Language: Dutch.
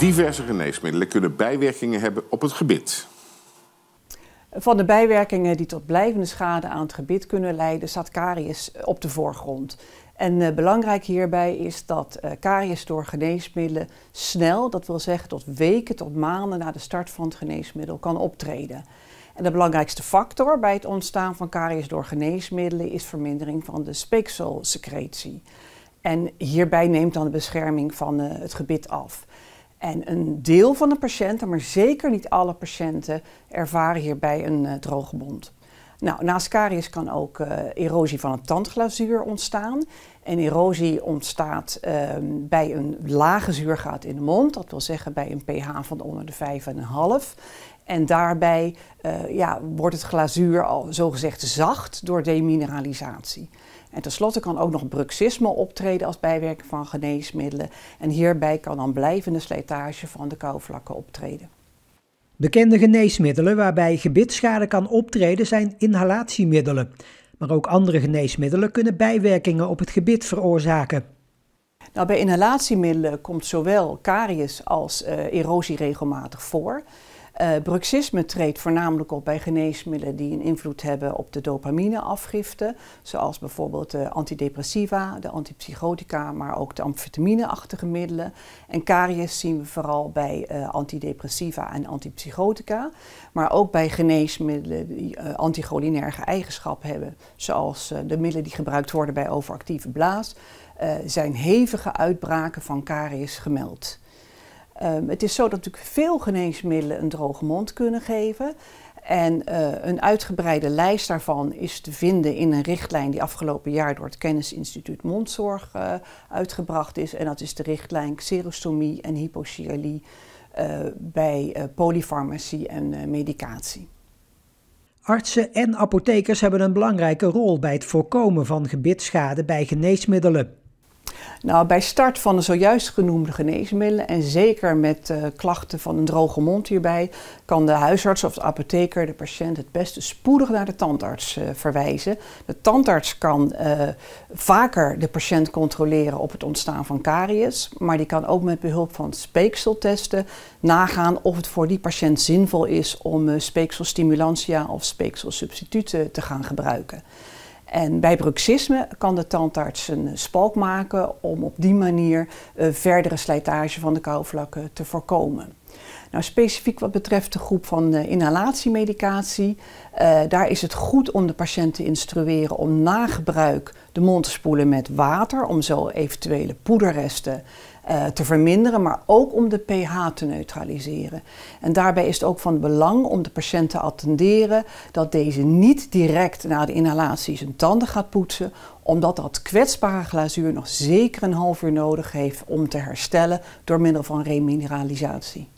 Diverse geneesmiddelen kunnen bijwerkingen hebben op het gebit. Van de bijwerkingen die tot blijvende schade aan het gebit kunnen leiden, staat caries op de voorgrond. En eh, belangrijk hierbij is dat uh, karies door geneesmiddelen snel, dat wil zeggen tot weken tot maanden na de start van het geneesmiddel, kan optreden. En de belangrijkste factor bij het ontstaan van karies door geneesmiddelen is vermindering van de speekselsecretie. En hierbij neemt dan de bescherming van eh, het gebit af. En een deel van de patiënten, maar zeker niet alle patiënten, ervaren hierbij een eh, droge mond. Nou, naast karies kan ook eh, erosie van het tandglazuur ontstaan. En erosie ontstaat ehm, bij een lage zuurgraad in de mond, dat wil zeggen bij een pH van onder de 5,5. En daarbij eh, ja, wordt het glazuur al zogezegd zacht door demineralisatie. En tenslotte kan ook nog bruxisme optreden als bijwerking van geneesmiddelen. En hierbij kan dan blijvende slijtage van de kouvlakken optreden. Bekende geneesmiddelen waarbij gebitschade kan optreden zijn inhalatiemiddelen. Maar ook andere geneesmiddelen kunnen bijwerkingen op het gebit veroorzaken. Nou, bij inhalatiemiddelen komt zowel caries als eh, erosie regelmatig voor. Eh, bruxisme treedt voornamelijk op bij geneesmiddelen die een invloed hebben op de dopamineafgifte, zoals bijvoorbeeld de antidepressiva, de antipsychotica, maar ook de amfetamineachtige middelen. En caries zien we vooral bij eh, antidepressiva en antipsychotica, maar ook bij geneesmiddelen die uh, anticholinerge eigenschap hebben, zoals de middelen die gebruikt worden bij overactieve blaas, zijn hevige uitbraken van caries gemeld. Ehm, het is zo dat natuurlijk veel geneesmiddelen een droge mond kunnen geven. En eh, een uitgebreide lijst daarvan is te vinden in een richtlijn die afgelopen jaar door het Kennisinstituut Mondzorg eh, uitgebracht is. En dat is de richtlijn xerostomie en hypochialie eh, bij polyfarmacie en medicatie. Artsen en apothekers hebben een belangrijke rol bij het voorkomen van gebitschade bij geneesmiddelen. Nou, bij start van de zojuist genoemde geneesmiddelen en zeker met eh, klachten van een droge mond hierbij, kan de huisarts of de apotheker de patiënt het beste spoedig naar de tandarts eh, verwijzen. De tandarts kan eh, vaker de patiënt controleren op het ontstaan van karies, maar die kan ook met behulp van speekseltesten nagaan of het voor die patiënt zinvol is om speekselstimulantia of speekselsubstituten te gaan gebruiken. En bij bruxisme kan de tandarts een spalk maken om op die manier eh, verdere slijtage van de kouvlakken te voorkomen. Nou, specifiek wat betreft de groep van de eh, inhalatiemedicatie, eh, daar is het goed om de patiënt te instrueren om na gebruik de mond te spoelen met water, om zo eventuele poederresten eh, te verminderen, maar ook om de pH te neutraliseren. En daarbij is het ook van belang om de patiënt te attenderen dat deze niet direct na de inhalatie zijn tanden gaat poetsen omdat dat kwetsbare glazuur nog zeker een half uur nodig heeft om te herstellen door middel van remineralisatie.